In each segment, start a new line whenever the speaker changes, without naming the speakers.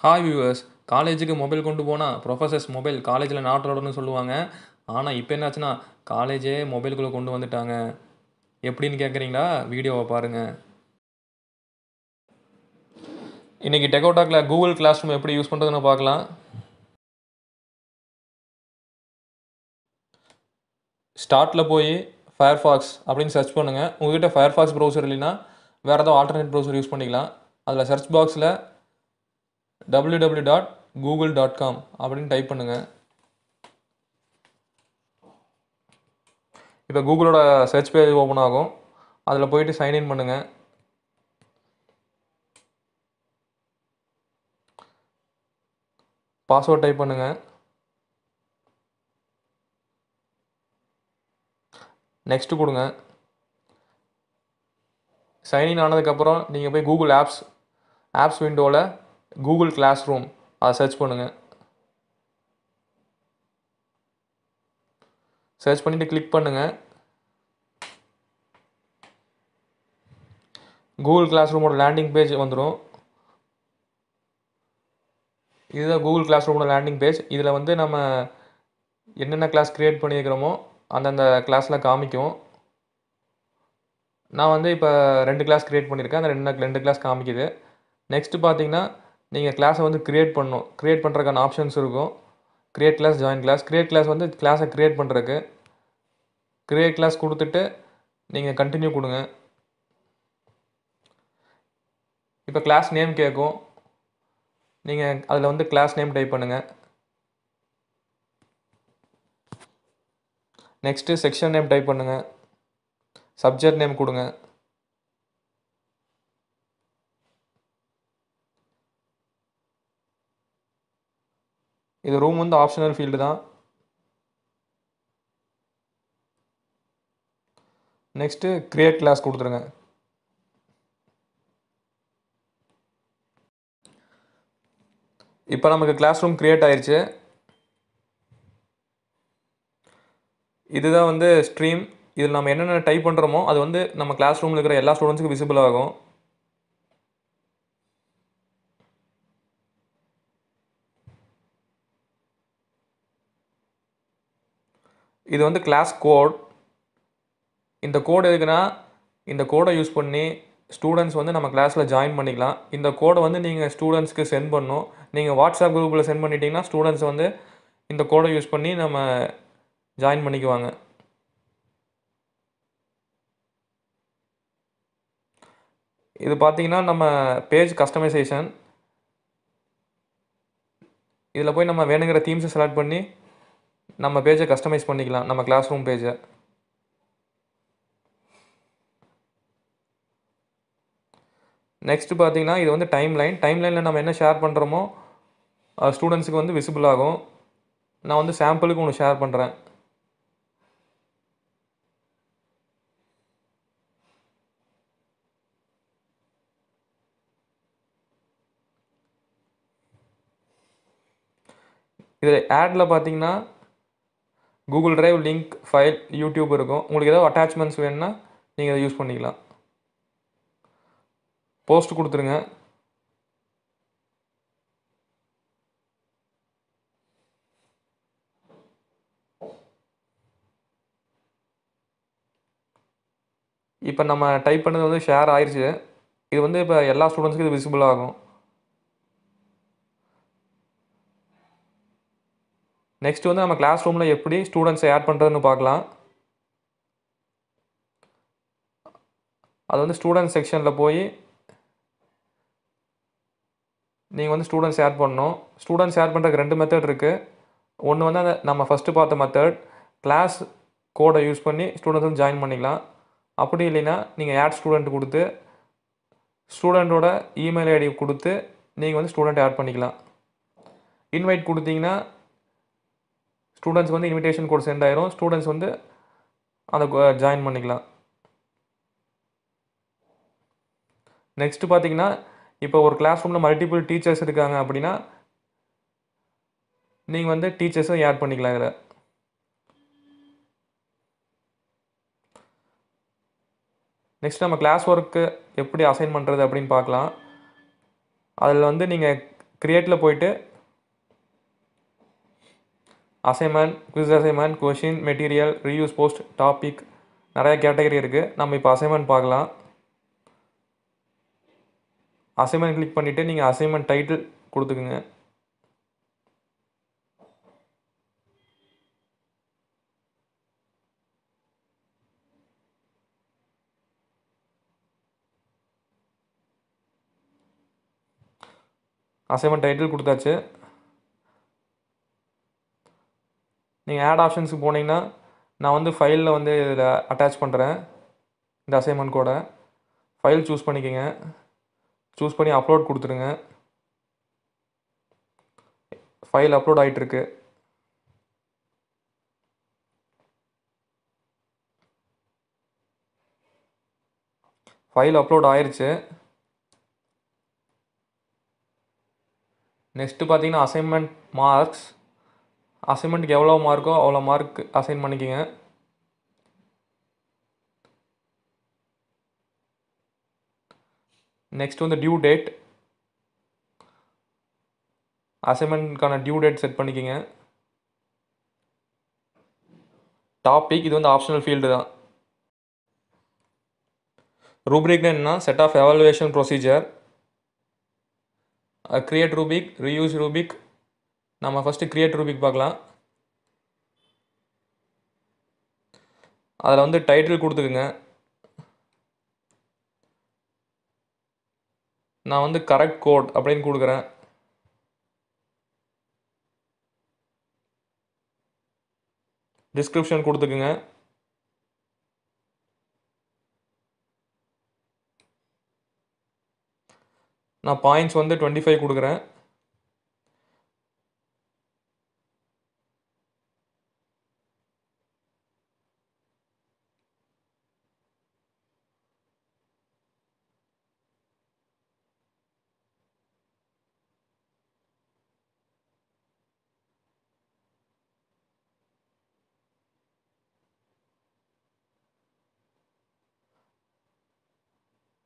hi viewers காலேஜுக்கு mobile கொண்டு போனால் ப்ரொஃபஸர்ஸ் மொபைல் காலேஜில் நாட்டோடனு சொல்லுவாங்க ஆனால் இப்போ என்னாச்சுன்னா காலேஜே மொபைலுக்குள்ளே கொண்டு வந்துட்டாங்க எப்படின்னு கேட்குறீங்களா வீடியோவை பாருங்கள் இன்றைக்கி டெகோட்டாக்கில் கூகுள் கிளாஸ் ரூம் எப்படி யூஸ் பண்ணுறதுன்னு பார்க்கலாம் ஸ்டார்ட்டில் போய் ஃபயர்ஃபாக்ஸ் அப்படின்னு சர்ச் பண்ணுங்கள் உங்கள்கிட்ட ஃபயர்ஃபாக்ஸ் ப்ரௌசர் இல்லைன்னா வேறு ஏதாவது ஆல்டர்னேட் ப்ரௌசர் யூஸ் பண்ணிக்கலாம் அதில் சர்ச் பாக்ஸில் W W dot Google dot com அப்படின்னு டைப் பண்ணுங்கள் இப்போ கூகுளோட சர்ச் பேஜ் ஓப்பன் ஆகும் அதில் போயிட்டு சைன்இன் பண்ணுங்கள் பாஸ்வேர்ட் டைப் பண்ணுங்கள் நெக்ஸ்ட்டு கொடுங்க சைன்இன் ஆனதுக்கப்புறம் நீங்கள் போய் கூகுள் ஆப்ஸ் ஆப்ஸ் விண்டோவில் கூகுள் கிளாஸ் ரூம் அதை சர்ச் பண்ணுங்கள் சர்ச் பண்ணிவிட்டு கிளிக் பண்ணுங்கள் கூகுள் கிளாஸ் ரூமோட லேண்டிங் பேஜ் வந்துடும் இதுதான் கூகுள் கிளாஸ் ரூமோட லேண்டிங் பேஜ் இதில் வந்து நம்ம என்னென்ன கிளாஸ் க்ரியேட் பண்ணியிருக்கிறோமோ அந்தந்த கிளாஸில் காமிக்கும் நான் வந்து இப்போ ரெண்டு கிளாஸ் க்ரியேட் பண்ணியிருக்கேன் அந்த ரெண்டு ரெண்டு கிளாஸ் காமிக்குது நெக்ஸ்ட்டு பார்த்தீங்கன்னா நீங்கள் கிளாஸை வந்து க்ரியேட் பண்ணும் க்ரியேட் பண்ணுறக்கான ஆப்ஷன்ஸ் இருக்கும் create class join class create class வந்து கிளாஸை க்ரியேட் பண்ணுறக்கு க்ரியேட் கிளாஸ் கொடுத்துட்டு நீங்கள் கண்டினியூ கொடுங்க இப்போ கிளாஸ் நேம் கேட்கும் நீங்கள் அதில் வந்து கிளாஸ் நேம் டைப் பண்ணுங்கள் நெக்ஸ்ட்டு செக்ஷன் நேம் டைப் பண்ணுங்கள் சப்ஜெக்ட் நேம் கொடுங்க இது ரூம் வந்து ஆப்ஷனல் ஃபீல்டு தான் நெக்ஸ்ட்டு க்ரியேட் கிளாஸ் கொடுத்துருங்க இப்போ நமக்கு கிளாஸ் ரூம் க்ரியேட் ஆயிடுச்சு இதுதான் வந்து ஸ்ட்ரீம் இதில் நம்ம என்னென்ன டைப் பண்ணுறோமோ அது வந்து நம்ம கிளாஸ் ரூமில் இருக்கிற எல்லா ஸ்டூடெண்ட்ஸுக்கும் விசிபிள் ஆகும் இது வந்து கிளாஸ் கோட் இந்த கோடு எதுக்குன்னா இந்த கோடை யூஸ் பண்ணி ஸ்டூடெண்ட்ஸ் வந்து நம்ம கிளாஸில் ஜாயின் பண்ணிக்கலாம் இந்த கோடை வந்து நீங்கள் ஸ்டூடெண்ட்ஸ்க்கு சென்ட் பண்ணணும் நீங்கள் வாட்ஸ்அப் குரூப்பில் சென்ட் பண்ணிட்டீங்கன்னா ஸ்டூடெண்ட்ஸ் வந்து இந்த கோடை யூஸ் பண்ணி நம்ம ஜாயின் பண்ணிக்குவாங்க இது பார்த்தீங்கன்னா நம்ம பேஜ் கஸ்டமைசேஷன் இதில் போய் நம்ம வேணுங்கிற தீம்ஸை செலக்ட் பண்ணி நம்ம பேஜை கஸ்டமைஸ் பண்ணிக்கலாம் நம்ம கிளாஸ் ரூம் பேஜை நெக்ஸ்ட் பார்த்தீங்கன்னா இது வந்து டைம் லைன் டைம் லைனில் நம்ம என்ன ஷேர் பண்ணுறோமோ ஸ்டூடெண்ட்ஸுக்கு வந்து விசிபிள் ஆகும் நான் வந்து சாம்பிளுக்கு ஒன்று ஷேர் பண்ணுறேன் இதில் ஆடில் பார்த்தீங்கன்னா Google drive link file YouTube இருக்கும் உங்களுக்கு ஏதாவது அட்டாச்மெண்ட்ஸ் வேணுன்னா நீங்கள் அதை யூஸ் பண்ணிக்கலாம் போஸ்ட் கொடுத்துருங்க இப்போ நம்ம டைப் பண்ணது வந்து ஷேர் ஆயிடுச்சு இது வந்து இப்போ எல்லா ஸ்டூடெண்ட்ஸுக்கும் இது விசிபிள் ஆகும் நெக்ஸ்ட் வந்து நம்ம கிளாஸ் ரூமில் எப்படி ஸ்டூடெண்ட்ஸை ஆட் பண்ணுறதுன்னு பார்க்கலாம் அது வந்து ஸ்டூடெண்ட் செக்ஷனில் போய் நீங்கள் வந்து ஸ்டூடெண்ட்ஸ் ஆட் பண்ணணும் ஸ்டூடெண்ட்ஸ் ஆட் பண்ணுறதுக்கு ரெண்டு மெத்தட் இருக்குது ஒன்று வந்து அந்த நம்ம ஃபஸ்ட்டு பார்த்த மெத்தட் கிளாஸ் கோடை யூஸ் பண்ணி ஸ்டூடெண்ட்ஸ் வந்து ஜாயின் பண்ணிக்கலாம் அப்படி இல்லைன்னா நீங்கள் ஆட் ஸ்டூடெண்ட் கொடுத்து ஸ்டூடெண்ட்டோட இமெயில் ஐடி கொடுத்து நீங்கள் வந்து ஸ்டூடெண்ட் ஆட் பண்ணிக்கலாம் இன்வைட் கொடுத்தீங்கன்னா ஸ்டூடெண்ட்ஸ் வந்து இன்விடேஷன் கோட் சென்ட் ஆயிரும் ஸ்டூடெண்ட்ஸ் வந்து அதை ஜாயின் பண்ணிக்கலாம் நெக்ஸ்ட்டு பார்த்தீங்கன்னா இப்போ ஒரு கிளாஸ் ரூமில் மல்டிபிள் டீச்சர்ஸ் இருக்காங்க அப்படின்னா நீங்கள் வந்து டீச்சர்ஸும் ஆட் பண்ணிக்கலாம் இதில் நெக்ஸ்ட் நம்ம கிளாஸ் ஒர்க்கு எப்படி அசைன் பண்ணுறது அப்படின்னு பார்க்கலாம் அதில் வந்து நீங்கள் க்ரியேட்டில் போயிட்டு assignment quiz assignment question material reviews post topic நிறைய கேட்டகரி இருக்குது நம்ம இப்போ அசைன்மெண்ட் பார்க்கலாம் அசைன்மெண்ட் கிளிக் பண்ணிவிட்டு நீங்கள் அசைன்மெண்ட் டைட்டில் கொடுத்துக்குங்க அசைன்மெண்ட் டைட்டில் கொடுத்தாச்சு நீங்கள் ஆட் ஆப்ஷன்ஸுக்கு போனீங்கன்னா நான் வந்து ஃபைலில் வந்து இதில் அட்டாச் பண்ணுறேன் இந்த அசைன்மெண்ட் கூட ஃபைல் சூஸ் பண்ணிக்கோங்க சூஸ் பண்ணி அப்லோட் கொடுத்துருங்க ஃபைல் அப்லோட் ஆகிட்டுருக்கு ஃபைல் அப்லோட் ஆயிடுச்சு நெக்ஸ்ட்டு பார்த்தீங்கன்னா அசைன்மெண்ட் மார்க்ஸ் அசைன்மென்ட் கேவளோ மார்க்கோ அவளோ மார்க் அசைன் பண்ணிக்கेंगे नेक्स्ट வந்து ड्यू डेट அசைமென்ட்கான ड्यू डेट செட் பண்ணிக்கेंगे டாபிக் இது வந்து オプション ல் ஃபீல்ட் தான் ரூப்ரிக்னா set of evaluation procedure create rubric reuse rubric நம்ம ஃபஸ்ட்டு க்ரியேட் ரூபிக் பார்க்கலாம் அதில் வந்து டைட்டில் கொடுத்துக்குங்க நான் வந்து கரெக்ட் கோட் அப்படின்னு கொடுக்குறேன் டிஸ்கிரிப்ஷன் கொடுத்துக்குங்க நான் பாயிண்ட்ஸ் வந்து டுவெண்ட்டி ஃபைவ் கொடுக்குறேன்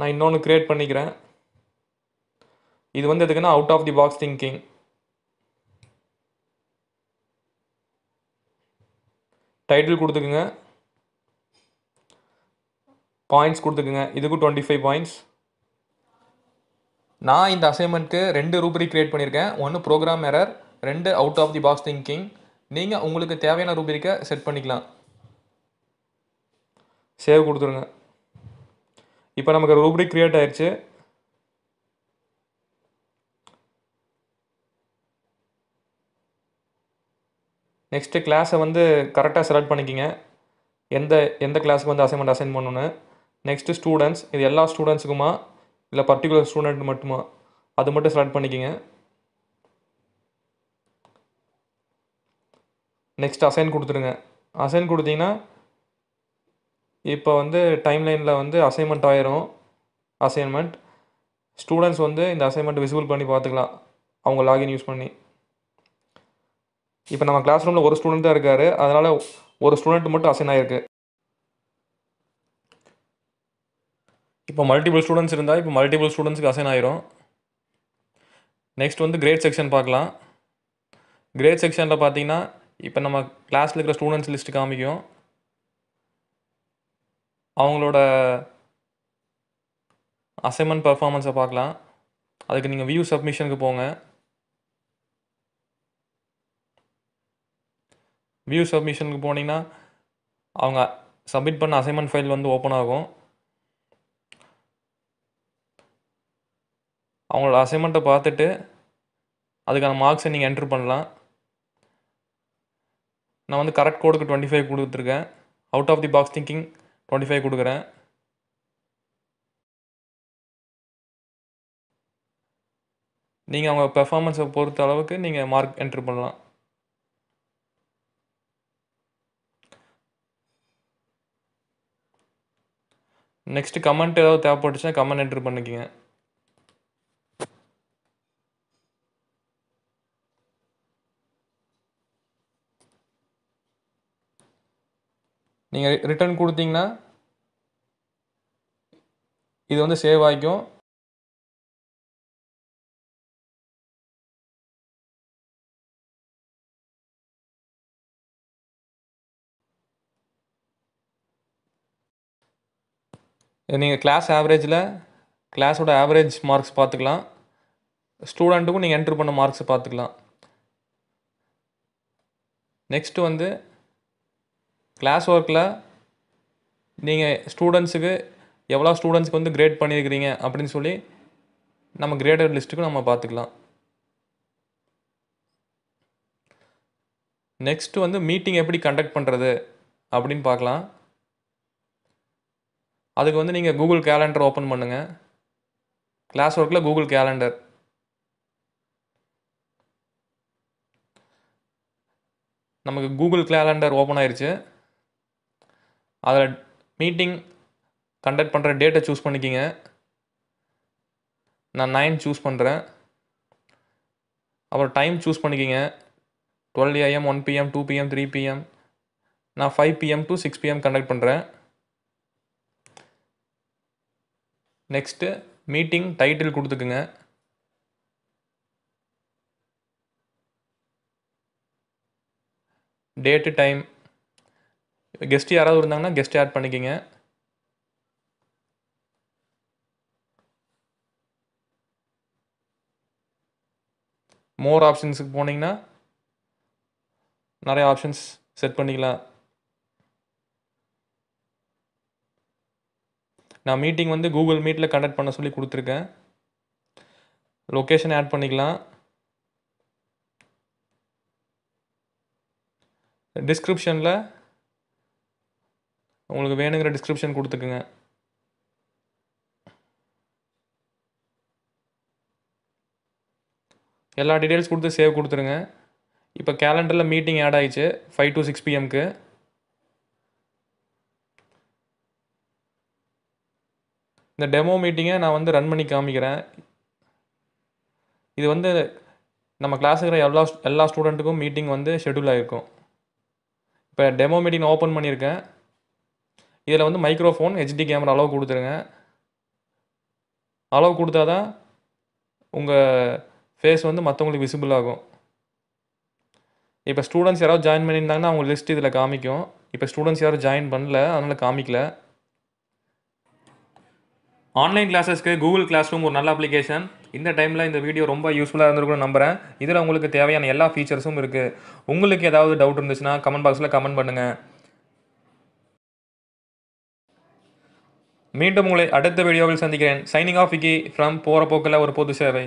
நான் இன்னொன்று க்ரியேட் பண்ணிக்கிறேன் இது வந்து எதுக்குன்னா out of the box thinking title கொடுத்துக்குங்க பாயிண்ட்ஸ் கொடுத்துக்குங்க இதுக்கும் டுவெண்ட்டி ஃபைவ் பாயிண்ட்ஸ் நான் இந்த அசைன்மெண்ட்டுக்கு ரெண்டு ரூபரி க்ரியேட் பண்ணியிருக்கேன் ஒன்று ப்ரோக்ராம் எரர் ரெண்டு out of the box thinking நீங்கள் உங்களுக்கு தேவையான ரூபரிக்கை செட் பண்ணிக்கலாம் சேவ் கொடுத்துருங்க இப்போ நமக்கு ரூப்ரிக் க்ரியேட் ஆயிடுச்சு நெக்ஸ்ட்டு கிளாஸை வந்து கரெக்டாக செலக்ட் பண்ணிக்கிங்க எந்த எந்த கிளாஸுக்கு வந்து அசைன்மெண்ட் அசைன் பண்ணணுன்னு நெக்ஸ்ட்டு ஸ்டூடெண்ட்ஸ் இது எல்லா ஸ்டூடெண்ட்ஸுக்குமா இல்லை பர்டிகுலர் ஸ்டூடெண்ட் மட்டுமா அது மட்டும் செலக்ட் பண்ணிக்கிங்க நெக்ஸ்ட் அசைன் கொடுத்துருங்க அசைன் கொடுத்தீங்கன்னா இப்போ வந்து டைம்லைனில் வந்து அசைன்மெண்ட் ஆயிரும் அசைன்மெண்ட் ஸ்டூடெண்ட்ஸ் வந்து இந்த அசைன்மெண்ட் விசிபிள் பண்ணி பார்த்துக்கலாம் அவங்க லாகின் யூஸ் பண்ணி இப்போ நம்ம கிளாஸ் ரூமில் ஒரு ஸ்டூடெண்ட் தான் இருக்கார் அதனால் ஒரு ஸ்டூடெண்ட் மட்டும் அசைன் ஆகிருக்கு இப்போ மல்டிபிள் ஸ்டூடெண்ட்ஸ் இருந்தால் இப்போ மல்டிபிள் ஸ்டூடெண்ட்ஸுக்கு அசைன் ஆயிரும் நெக்ஸ்ட் வந்து கிரேட் செக்ஷன் பார்க்கலாம் கிரேட் செக்ஷனில் பார்த்தீங்கன்னா இப்போ நம்ம கிளாஸில் இருக்கிற ஸ்டூடெண்ட்ஸ் லிஸ்ட்டு காமிக்கும் அவங்களோட அசைன்மெண்ட் பர்ஃபார்மன்ஸை பார்க்கலாம் அதுக்கு நீங்கள் வியூ சப்மிஷனுக்கு போங்க வியூ சப்மிஷனுக்கு போனீங்கன்னா அவங்க சப்மிட் பண்ண அசைன்மெண்ட் ஃபைல் வந்து ஓப்பன் ஆகும் அவங்களோட அசைன்மெண்ட்டை பார்த்துட்டு அதுக்கான மார்க்ஸை நீங்கள் என்ட்ரு பண்ணலாம் நான் வந்து கரெக்ட் கோடுக்கு டுவெண்ட்டி ஃபைவ் கொடுத்துருக்கேன் out of the box thinking twenty five கொடுக்குறேன் நீங்கள் அவங்க பெர்ஃபார்மன்ஸை பொறுத்த அளவுக்கு நீங்கள் மார்க் என்ட்ரு பண்ணலாம் நெக்ஸ்ட்டு கமெண்ட் ஏதாவது தேவைப்பட்டுச்சுன்னா கமெண்ட் என்ட்ரு பண்ணிக்கோங்க நீங்கள் ரிட்டர்ன் கொடுத்தீங்கன்னா இது வந்து சேவ் ஆகிக்கும் நீங்கள் கிளாஸ் ஆவரேஜில் கிளாஸோட ஆவரேஜ் மார்க்ஸ் பார்த்துக்கலாம் ஸ்டூடெண்ட்டுக்கும் நீங்கள் என்ட்ரு பண்ண மார்க்ஸ் பார்த்துக்கலாம் நெக்ஸ்ட்டு வந்து கிளாஸ் ஒர்க்கில் நீங்கள் ஸ்டூடெண்ட்ஸுக்கு எவ்வளோ ஸ்டூடெண்ட்ஸ்க்கு வந்து கிரேட் பண்ணியிருக்கிறீங்க அப்படின்னு சொல்லி நம்ம கிரேடட் லிஸ்ட்டுக்கு நம்ம பார்த்துக்கலாம் நெக்ஸ்ட்டு வந்து மீட்டிங் எப்படி கண்டக்ட் பண்ணுறது அப்படின்னு பார்க்கலாம் அதுக்கு வந்து நீங்கள் கூகுள் கேலண்டர் ஓப்பன் பண்ணுங்கள் கிளாஸ் ஒர்க்கில் கூகுள் கேலண்டர் நமக்கு கூகுள் கேலண்டர் ஓப்பன் ஆயிடுச்சு அதில் மீட்டிங் கண்டக்ட் பண்ணுற டேட்டை சூஸ் பண்ணிக்கோங்க நான் நைன் சூஸ் பண்ணுறேன் அப்புறம் டைம் சூஸ் பண்ணிக்கோங்க twelve AM one PM two PM three PM நான் five PM to six PM conduct பண்ணுறேன் நெக்ஸ்ட்டு மீட்டிங் டைட்டில் கொடுத்துக்குங்க டேட்டு டைம் கெஸ்ட் யாராவது இருந்தாங்கன்னா கெஸ்ட் ஆட் பண்ணிக்கிங்க மோர் ஆப்ஷன்ஸுக்கு போனீங்கன்னா நிறைய ஆப்ஷன்ஸ் செட் பண்ணிக்கலாம் நான் மீட்டிங் வந்து கூகுள் மீட்டில் கண்டக்ட் பண்ண சொல்லி கொடுத்துருக்கேன் லொக்கேஷன் ஆட் பண்ணிக்கலாம் டிஸ்கிரிப்ஷனில் உங்களுக்கு வேணுங்கிற டிஸ்கிரிப்ஷன் கொடுத்துக்குங்க எல்லா டீட்டெயில்ஸ் கொடுத்து சேவ் கொடுத்துருங்க இப்போ கேலண்டரில் மீட்டிங் ஆட் ஆயிடுச்சு ஃபைவ் டு சிக்ஸ் பிஎம்க்கு இந்த டெமோ மீட்டிங்கை நான் வந்து ரன் பண்ணி காமிக்கிறேன் இது வந்து நம்ம கிளாஸ் இருக்கிற எல்லா எல்லா ஸ்டூடெண்ட்டுக்கும் மீட்டிங் வந்து ஷெடியூல் ஆகிருக்கும் இப்போ டெமோ மீட்டிங் ஓப்பன் பண்ணியிருக்கேன் இதில் வந்து மைக்ரோஃபோன் ஹெச்டி கேமரா அளவு கொடுத்துருங்க அளவு கொடுத்தா தான் உங்கள் ஃபேஸ் வந்து மற்றவங்களுக்கு விசிபிள் ஆகும் இப்போ ஸ்டூடெண்ட்ஸ் யாராவது ஜாயின் பண்ணியிருந்தாங்கன்னா அவங்க லிஸ்ட் இதில் காமிக்கும் இப்போ ஸ்டூடெண்ட்ஸ் யாரும் ஜாயின் பண்ணல அதனால் காமிக்கல ஆன்லைன் கிளாஸஸ்க்கு கூகுள் கிளாஸ் ரூம் ஒரு நல்ல அப்ளிகேஷன் இந்த டைமில் இந்த வீடியோ ரொம்ப யூஸ்ஃபுல்லாக இருந்திருக்கும்னு நம்புகிறேன் இதில் உங்களுக்கு தேவையான எல்லா ஃபீச்சர்ஸும் இருக்குது உங்களுக்கு ஏதாவது டவுட் இருந்துச்சுன்னா கமெண்ட் பாக்ஸில் கமெண்ட் பண்ணுங்கள் மீண்டும் உங்களை அடுத்த வீடியோவில் சந்திக்கிறேன் சைனிங் ஆஃப் விக்கி ஃப்ரம் போகிற போக்கில் ஒரு பொது சேவை